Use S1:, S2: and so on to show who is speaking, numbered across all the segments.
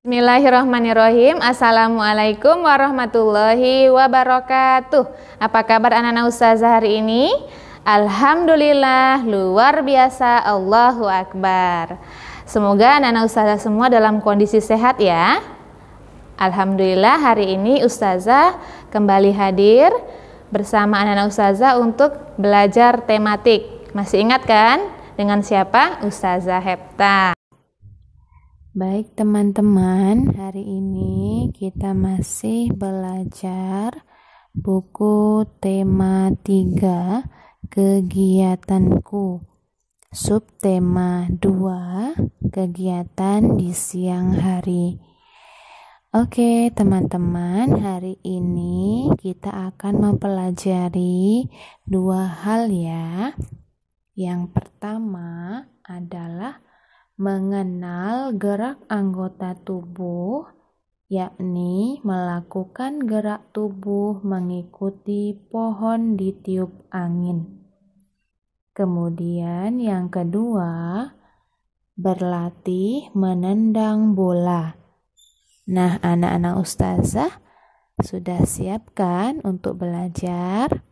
S1: Bismillahirrahmanirrahim Assalamualaikum warahmatullahi wabarakatuh Apa kabar anak-anak ustazah hari ini? Alhamdulillah luar biasa Allahu Akbar Semoga anak-anak ustazah semua dalam kondisi sehat ya Alhamdulillah hari ini ustazah kembali hadir bersama anak-anak ustazah untuk belajar tematik. Masih ingat kan? Dengan siapa? Ustazah Hepta. Baik teman-teman, hari ini kita masih belajar buku tema 3 kegiatanku. Subtema 2 kegiatan di siang hari. Oke, teman-teman, hari ini kita akan mempelajari dua hal ya. Yang pertama adalah mengenal gerak anggota tubuh, yakni melakukan gerak tubuh mengikuti pohon ditiup angin. Kemudian yang kedua, berlatih menendang bola Nah, anak-anak ustazah sudah siapkan untuk belajar?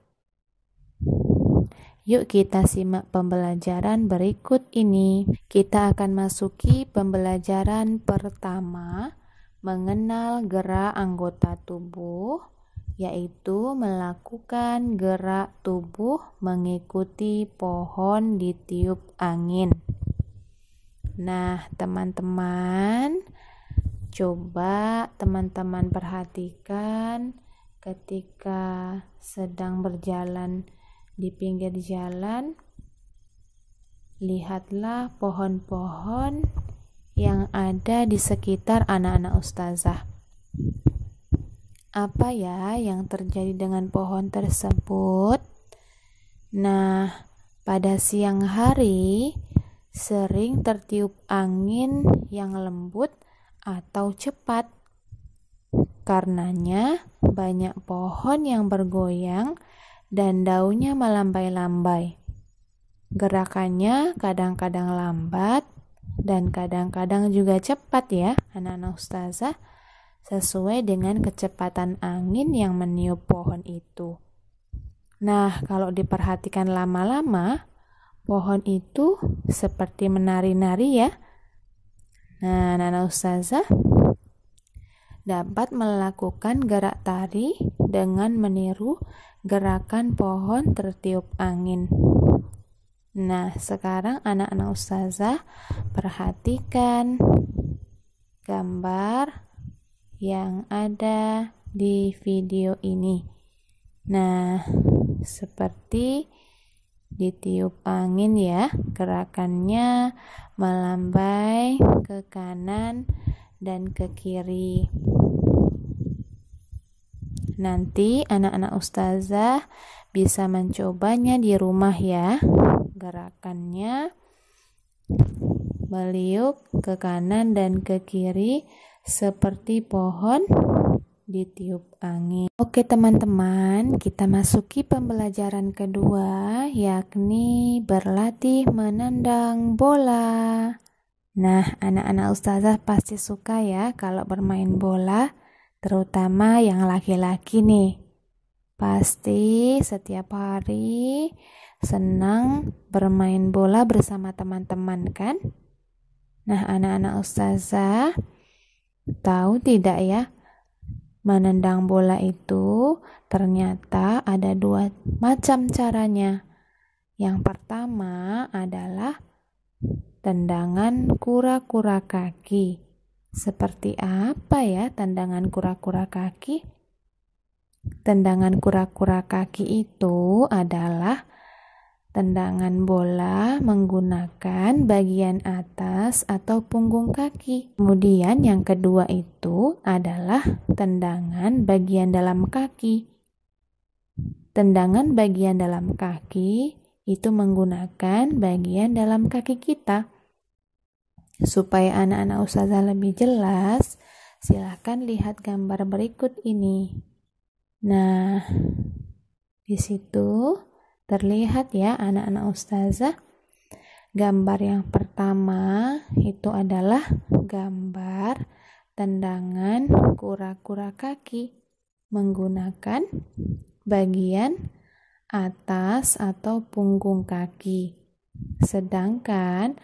S1: Yuk kita simak pembelajaran berikut ini. Kita akan masuki pembelajaran pertama mengenal gerak anggota tubuh yaitu melakukan gerak tubuh mengikuti pohon ditiup angin. Nah, teman-teman, Coba teman-teman perhatikan ketika sedang berjalan di pinggir jalan, lihatlah pohon-pohon yang ada di sekitar anak-anak ustazah. Apa ya yang terjadi dengan pohon tersebut? Nah, pada siang hari sering tertiup angin yang lembut atau cepat. Karenanya, banyak pohon yang bergoyang dan daunnya melambai-lambai. Gerakannya kadang-kadang lambat dan kadang-kadang juga cepat ya, anak-anak ustazah, sesuai dengan kecepatan angin yang meniup pohon itu. Nah, kalau diperhatikan lama-lama, pohon itu seperti menari-nari ya, Nah, Nana Ustazah dapat melakukan gerak tari dengan meniru gerakan pohon tertiup angin. Nah, sekarang anak-anak ustazah perhatikan gambar yang ada di video ini. Nah, seperti ditiup angin ya gerakannya melambai ke kanan dan ke kiri nanti anak-anak ustazah bisa mencobanya di rumah ya gerakannya meliuk ke kanan dan ke kiri seperti pohon ditiup angin. Oke teman-teman, kita masuki pembelajaran kedua yakni berlatih menendang bola. Nah, anak-anak ustazah pasti suka ya kalau bermain bola, terutama yang laki-laki nih. Pasti setiap hari senang bermain bola bersama teman-teman kan? Nah, anak-anak ustazah tahu tidak ya? Menendang bola itu ternyata ada dua macam caranya. Yang pertama adalah tendangan kura-kura kaki. Seperti apa ya tendangan kura-kura kaki? Tendangan kura-kura kaki itu adalah Tendangan bola menggunakan bagian atas atau punggung kaki. Kemudian yang kedua itu adalah tendangan bagian dalam kaki. Tendangan bagian dalam kaki itu menggunakan bagian dalam kaki kita. Supaya anak-anak usaha lebih jelas, silahkan lihat gambar berikut ini. Nah, di situ Terlihat ya anak-anak ustazah. Gambar yang pertama itu adalah gambar tendangan kura-kura kaki menggunakan bagian atas atau punggung kaki. Sedangkan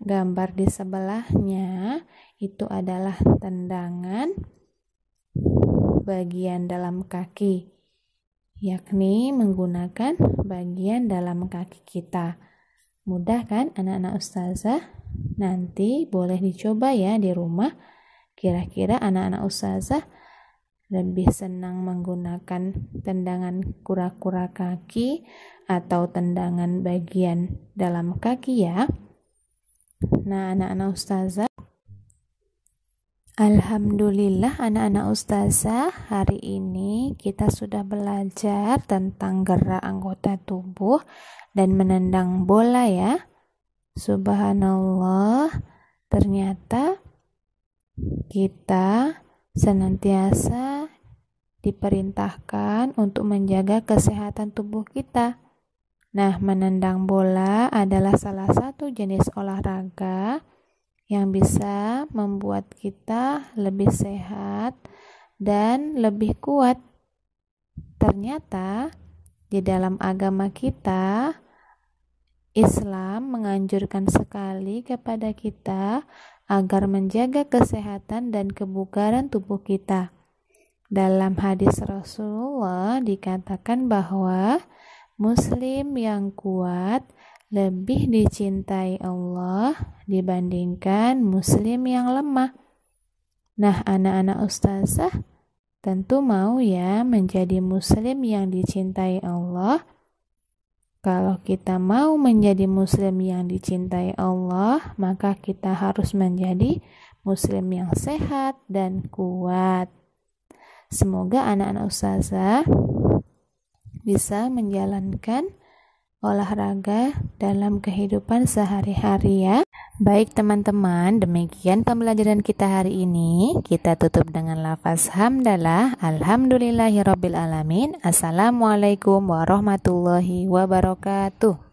S1: gambar di sebelahnya itu adalah tendangan bagian dalam kaki yakni menggunakan bagian dalam kaki kita. Mudah kan anak-anak ustazah? Nanti boleh dicoba ya di rumah. Kira-kira anak-anak ustazah lebih senang menggunakan tendangan kura-kura kaki atau tendangan bagian dalam kaki ya. Nah, anak-anak ustazah Alhamdulillah anak-anak ustazah hari ini kita sudah belajar tentang gerak anggota tubuh dan menendang bola ya Subhanallah ternyata kita senantiasa diperintahkan untuk menjaga kesehatan tubuh kita Nah menendang bola adalah salah satu jenis olahraga yang bisa membuat kita lebih sehat dan lebih kuat. Ternyata, di dalam agama kita, Islam menganjurkan sekali kepada kita agar menjaga kesehatan dan kebugaran tubuh kita. Dalam hadis Rasulullah dikatakan bahwa Muslim yang kuat lebih dicintai Allah dibandingkan muslim yang lemah. Nah, anak-anak ustazah tentu mau ya menjadi muslim yang dicintai Allah. Kalau kita mau menjadi muslim yang dicintai Allah, maka kita harus menjadi muslim yang sehat dan kuat. Semoga anak-anak ustazah bisa menjalankan olahraga dalam kehidupan sehari-hari ya. Baik teman-teman, demikian pembelajaran kita hari ini. Kita tutup dengan lafaz hamdalah. Alhamdulillahirrabbilalamin. Assalamualaikum warahmatullahi wabarakatuh.